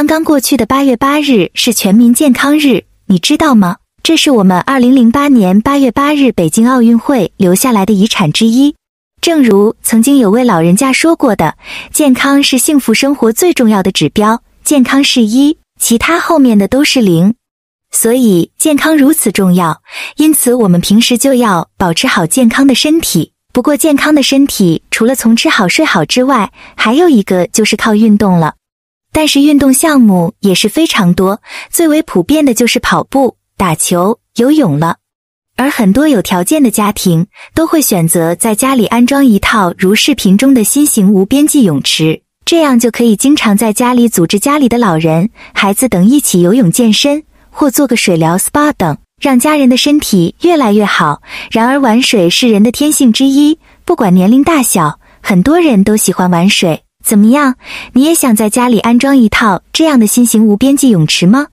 刚刚过去的八月八日是全民健康日，你知道吗？这是我们二零零八年八月八日北京奥运会留下来的遗产之一。正如曾经有位老人家说过的：“健康是幸福生活最重要的指标，健康是一，其他后面的都是零。”所以健康如此重要，因此我们平时就要保持好健康的身体。不过健康的身体除了从吃好睡好之外，还有一个就是靠运动了。但是运动项目也是非常多，最为普遍的就是跑步、打球、游泳了。而很多有条件的家庭都会选择在家里安装一套如视频中的新型无边际泳池，这样就可以经常在家里组织家里的老人、孩子等一起游泳健身，或做个水疗 SPA 等，让家人的身体越来越好。然而玩水是人的天性之一，不管年龄大小，很多人都喜欢玩水。怎么样？你也想在家里安装一套这样的新型无边际泳池吗？